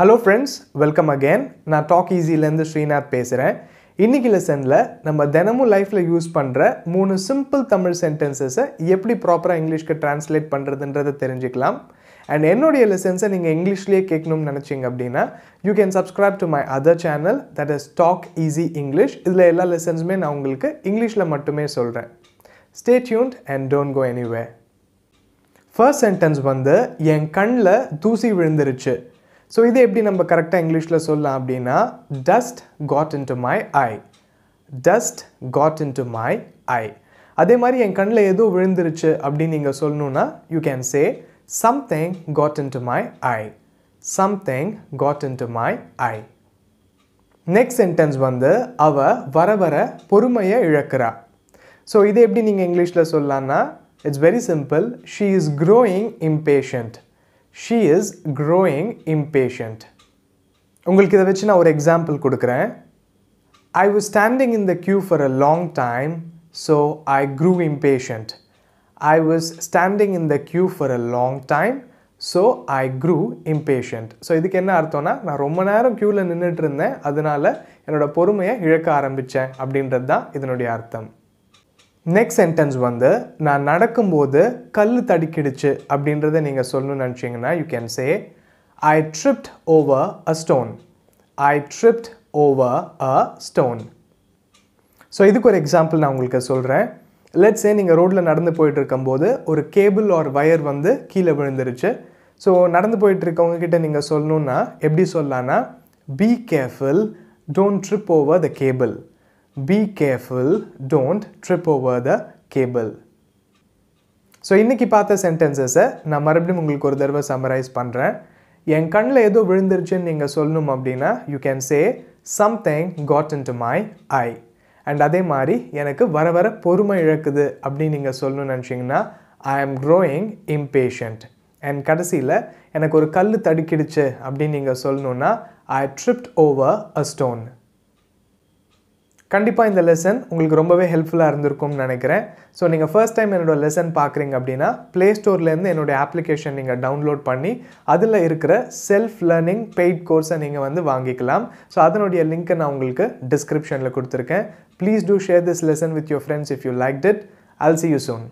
hello friends welcome again நான் talk ஈஸிலேருந்து ஸ்ரீநாத் பேசுகிறேன் இன்றைக்கி லெசனில் நம்ம தினமும் லைஃப்பில் யூஸ் பண்ணுற மூணு சிம்பிள் தமிழ் சென்டென்சஸை எப்படி ப்ராப்பராக இங்கிலீஷ்க்கு ட்ரான்ஸ்லேட் பண்ணுறதுன்றதை தெரிஞ்சுக்கலாம் அண்ட் என்னுடைய லெசன்ஸை நீங்கள் இங்கிலீஷ்லேயே கேட்கணும்னு நினச்சிங்க அப்படின்னா you can subscribe to my other channel that is talk easy English இதில் எல்லா லெசன்ஸுமே நான் உங்களுக்கு இங்கிலீஷில் மட்டுமே சொல்கிறேன் stay tuned and don't go anywhere first sentence வந்து என் கண்ணில் தூசி விழுந்துருச்சு ஸோ இதை எப்படி நம்ம கரெக்டாக இங்கிலீஷில் சொல்லலாம் அப்படின்னா dust got into my eye dust got into my eye அதே மாதிரி என் கண்ணில் ஏதோ விழுந்துருச்சு அப்படின்னு நீங்கள் சொல்லணுன்னா you can say something got into my eye something got into my eye next sentence வந்து அவ வர வர பொறுமையை இழக்கிறா ஸோ இது எப்படி நீங்கள் இங்கிலீஷில் சொல்லலான்னா it's very simple she is growing impatient she is growing impatient உங்களுக்கு இதை வச்சு நான் ஒரு எக்ஸாம்பிள் கொடுக்குறேன் I was standing in the queue for a long time so I grew impatient I was standing in the queue for a long time so I grew impatient so இதுக்கு என்ன அர்த்தம்னா நான் ரொம்ப நேரம் க்யூவில் நின்றுட்டு இருந்தேன் அதனால் என்னோடய பொறுமையை இழக்க ஆரம்பித்தேன் அப்படின்றது தான் இதனுடைய அர்த்தம் நெக்ஸ்ட் சென்டென்ஸ் வந்து நான் நடக்கும்போது கல் தடுக்கிடுச்சு அப்படின்றத நீங்கள் சொல்லணும்னு நினச்சிங்கன்னா you can say I tripped over a stone I tripped over a stone so இதுக்கு ஒரு எக்ஸாம்பிள் நான் உங்களுக்கு சொல்கிறேன் லெட்ஸ் ஏ நீங்கள் ரோட்டில் நடந்து போயிட்டுருக்கும்போது ஒரு கேபிள் ஆர் வயர் வந்து கீழே விழுந்துருச்சு ஸோ நடந்து போயிட்டு நீங்கள் சொல்லணுன்னா எப்படி சொல்லலான்னா be careful don't trip over the cable be careful don't trip over the cable so இன்றைக்கி பார்த்த சென்டென்சஸை நான் மறுபடியும் உங்களுக்கு ஒரு தடவை சம்மரைஸ் பண்ணுறேன் என் கண்ணில் ஏதோ விழுந்துருச்சுன்னு நீங்கள் சொல்லணும் அப்படின்னா you can say something got into my eye and அதே மாதிரி எனக்கு வர வர பொறுமை இழக்குது அப்படின்னு நீங்கள் சொல்லணும்னு நினச்சிங்கன்னா ஐ ஆம் க்ரோயிங் இம்பேஷண்ட் அண்ட் கடைசியில் எனக்கு ஒரு கல் தடுக்கிடுச்சு அப்படின்னு நீங்கள் சொல்லணுன்னா I tripped over a stone கண்டிப்பாக இந்த லெசன் உங்களுக்கு ரொம்பவே ஹெல்ப்ஃபுல்லாக இருந்திருக்கும்னு நினைக்கிறேன் ஸோ நீங்கள் ஃபர்ஸ்ட் டைம் என்னோடய லெசன் பார்க்குறீங்க அப்படின்னா ப்ளே ஸ்டோர்லேருந்து என்னோடய ஆப்ளிகேஷன் நீங்கள் டவுன்லோட் பண்ணி அதில் இருக்கிற செல்ஃப் லேர்னிங் பெய்ட் கோர்ஸை நீங்கள் வந்து வாங்கிக்கலாம் ஸோ அதனுடைய லிங்க்கை நான் உங்களுக்கு டிஸ்கிரிப்ஷனில் கொடுத்துருக்கேன் please do share this lesson with your friends if you liked it I'll see you zone